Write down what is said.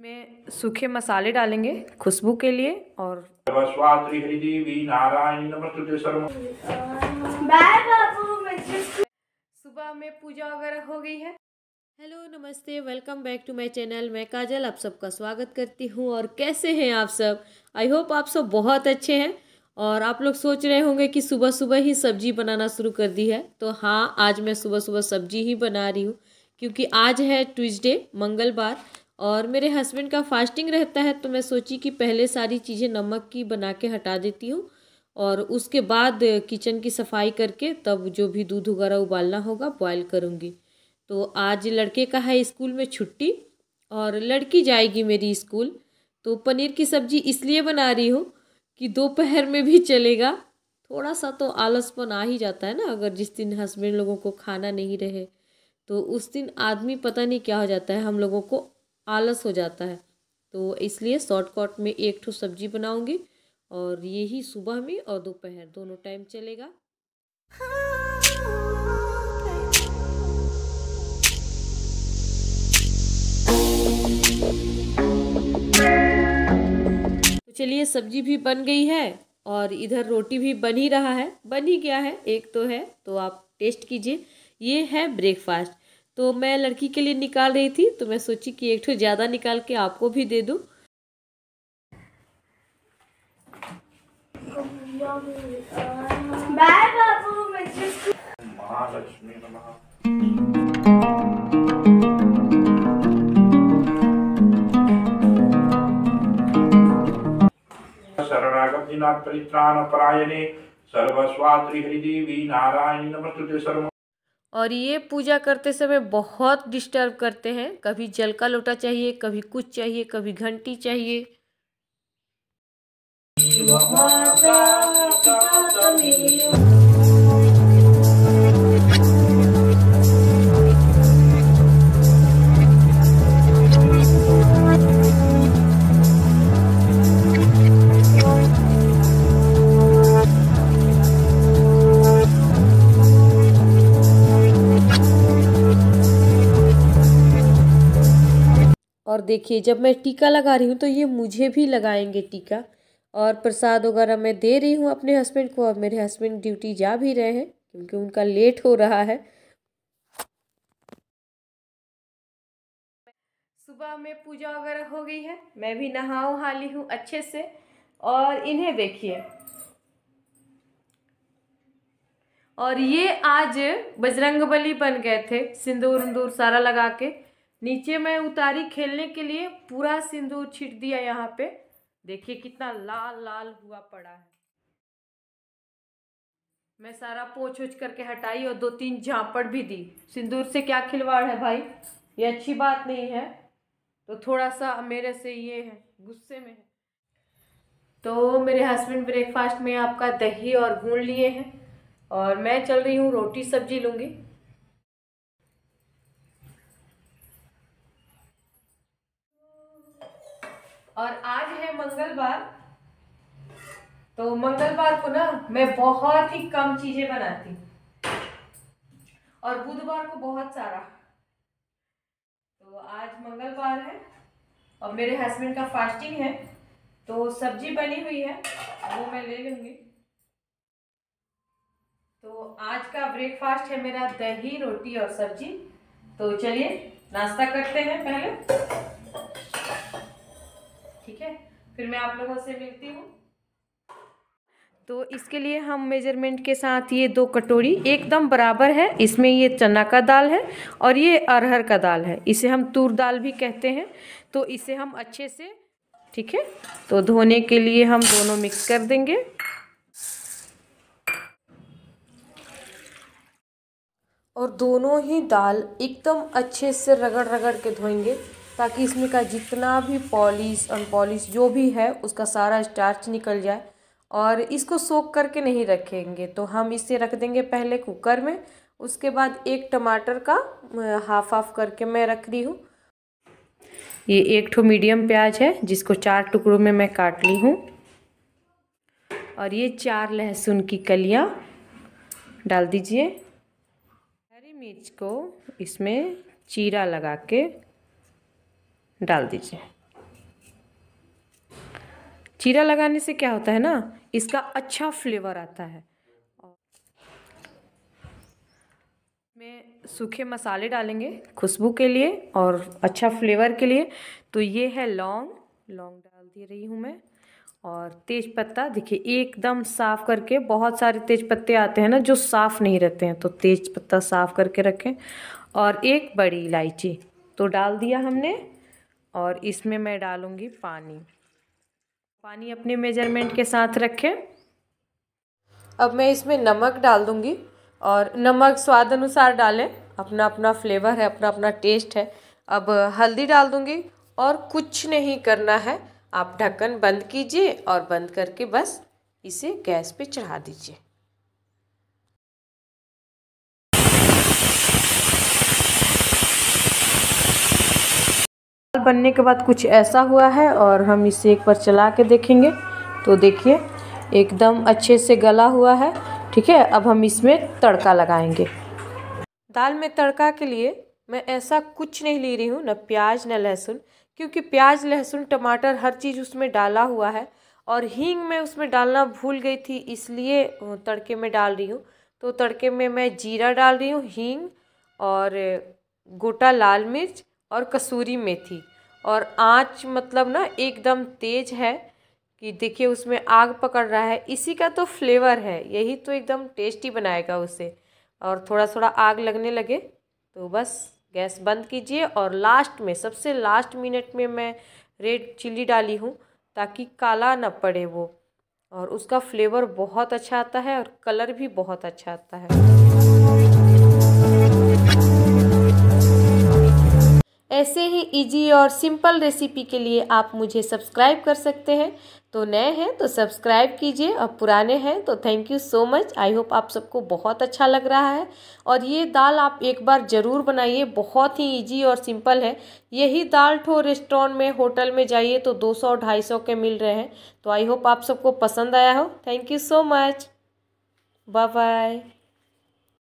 में सूखे मसाले डालेंगे खुशबू के लिए और सुबह में पूजा वगैरह हो गई है हेलो नमस्ते welcome back to my channel मैं काजल आप सबका स्वागत करती हूँ और कैसे हैं आप सब आई होप आप सब बहुत अच्छे हैं और आप लोग सोच रहे होंगे कि सुबह सुबह ही सब्जी बनाना शुरू कर दी है तो हाँ आज मैं सुबह सुबह सब्जी ही बना रही हूँ क्योंकि आज है ट्यूसडे मंगलवार और मेरे हस्बैंड का फास्टिंग रहता है तो मैं सोची कि पहले सारी चीज़ें नमक की बना के हटा देती हूँ और उसके बाद किचन की सफाई करके तब जो भी दूध वगैरह उबालना होगा बॉयल करूँगी तो आज लड़के का है स्कूल में छुट्टी और लड़की जाएगी मेरी स्कूल तो पनीर की सब्ज़ी इसलिए बना रही हूँ कि दोपहर में भी चलेगा थोड़ा सा तो आलसपन आ ही जाता है ना अगर जिस दिन हस्बैंड लोगों को खाना नहीं रहे तो उस दिन आदमी पता नहीं क्या हो जाता है हम लोगों को आलस हो जाता है तो इसलिए शॉर्टकट में एक ठो सब्जी बनाऊंगी और यही सुबह में और दोपहर दोनों टाइम चलेगा तो चलिए सब्जी भी बन गई है और इधर रोटी भी बन ही रहा है बन ही गया है एक तो है तो आप टेस्ट कीजिए ये है ब्रेकफास्ट तो मैं लड़की के लिए निकाल रही थी तो मैं सोची कि एक ठो ज़्यादा निकाल के आपको भी दे दूँ बाय बाबू मैं महालक्ष्मी नमः नारायणी नमस्तुते सर्व और ये पूजा करते समय बहुत डिस्टर्ब करते हैं कभी जल का लोटा चाहिए कभी कुछ चाहिए कभी घंटी चाहिए देखिए जब मैं टीका लगा रही हूँ तो ये मुझे भी लगाएंगे टीका और प्रसाद वगैरह मैं दे रही हूँ अपने हस्बैंड को और मेरे हस्बैंड ड्यूटी जा भी रहे हैं क्योंकि उनका लेट हो रहा है सुबह में पूजा वगैरह हो गई है मैं भी नहाओ हाली हूँ अच्छे से और इन्हें देखिए और ये आज बजरंग बली बन गए थे सिंदूर उंदूर सारा लगा के नीचे मैं उतारी खेलने के लिए पूरा सिंदूर छिट दिया यहाँ पे देखिए कितना लाल लाल हुआ पड़ा है मैं सारा पोछ उछ करके हटाई और दो तीन झापड़ भी दी सिंदूर से क्या खिलवाड़ है भाई ये अच्छी बात नहीं है तो थोड़ा सा मेरे से ये है गुस्से में है तो मेरे हस्बैंड ब्रेकफास्ट में आपका दही और गूंद लिए हैं और मैं चल रही हूँ रोटी सब्जी लूँगी और आज है मंगलवार तो मंगलवार को ना मैं बहुत ही कम चीज़ें बनाती और बुधवार को बहुत सारा तो आज मंगलवार है और मेरे हस्बैंड का फास्टिंग है तो सब्जी बनी हुई है वो मैं ले लूँगी तो आज का ब्रेकफास्ट है मेरा दही रोटी और सब्जी तो चलिए नाश्ता करते हैं पहले ठीक है फिर मैं आप लोगों से मिलती हूँ तो इसके लिए हम मेजरमेंट के साथ ये दो कटोरी एकदम बराबर है इसमें ये चना का दाल है और ये अरहर का दाल है इसे हम तूर दाल भी कहते हैं तो इसे हम अच्छे से ठीक है तो धोने के लिए हम दोनों मिक्स कर देंगे और दोनों ही दाल एकदम अच्छे से रगड़ रगड़ के धोएंगे ताकि इसमें का जितना भी पॉलिश अनपॉलिश जो भी है उसका सारा स्टार्च निकल जाए और इसको सोख करके नहीं रखेंगे तो हम इसे रख देंगे पहले कुकर में उसके बाद एक टमाटर का हाफ हाफ करके मैं रख रही हूँ ये एक ठो मीडियम प्याज है जिसको चार टुकड़ों में मैं काट ली हूँ और ये चार लहसुन की कलियाँ डाल दीजिए हरी मिर्च को इसमें चीरा लगा के डाल दीजिए चीरा लगाने से क्या होता है ना इसका अच्छा फ्लेवर आता है में सूखे मसाले डालेंगे खुशबू के लिए और अच्छा फ्लेवर के लिए तो ये है लौंग लौंग डाल दे रही हूँ मैं और तेज पत्ता देखिए एकदम साफ़ करके बहुत सारे तेज पत्ते आते हैं ना जो साफ़ नहीं रहते हैं तो तेज पत्ता साफ़ करके रखें और एक बड़ी इलायची तो डाल दिया हमने और इसमें मैं डालूँगी पानी पानी अपने मेजरमेंट के साथ रखें अब मैं इसमें नमक डाल दूँगी और नमक स्वाद अनुसार डालें अपना अपना फ्लेवर है अपना अपना टेस्ट है अब हल्दी डाल दूँगी और कुछ नहीं करना है आप ढक्कन बंद कीजिए और बंद करके बस इसे गैस पे चढ़ा दीजिए बनने के बाद कुछ ऐसा हुआ है और हम इसे एक बार चला के देखेंगे तो देखिए एकदम अच्छे से गला हुआ है ठीक है अब हम इसमें तड़का लगाएंगे दाल में तड़का के लिए मैं ऐसा कुछ नहीं ले रही हूँ ना प्याज ना लहसुन क्योंकि प्याज लहसुन टमाटर हर चीज़ उसमें डाला हुआ है और हींग मैं उसमें डालना भूल गई थी इसलिए तड़के में डाल रही हूँ तो तड़के में मैं जीरा डाल रही हूँ हींग और गोटा लाल मिर्च और कसूरी मेथी और आँच मतलब ना एकदम तेज है कि देखिए उसमें आग पकड़ रहा है इसी का तो फ्लेवर है यही तो एकदम टेस्टी बनाएगा उसे और थोड़ा थोड़ा आग लगने लगे तो बस गैस बंद कीजिए और लास्ट में सबसे लास्ट मिनट में मैं रेड चिल्ली डाली हूँ ताकि काला ना पड़े वो और उसका फ्लेवर बहुत अच्छा आता है और कलर भी बहुत अच्छा आता है ऐसे ही इजी और सिंपल रेसिपी के लिए आप मुझे सब्सक्राइब कर सकते हैं तो नए हैं तो सब्सक्राइब कीजिए और पुराने हैं तो thank you so much I hope आप सबको बहुत अच्छा लग रहा है और ये दाल आप एक बार ज़रूर बनाइए बहुत ही इजी और सिंपल है यही दाल ठो तो रेस्टोरेंट में होटल में जाइए तो 200 और 250 के मिल रहे हैं तो आई होप आप सबको पसंद आया हो thank you so much bye bye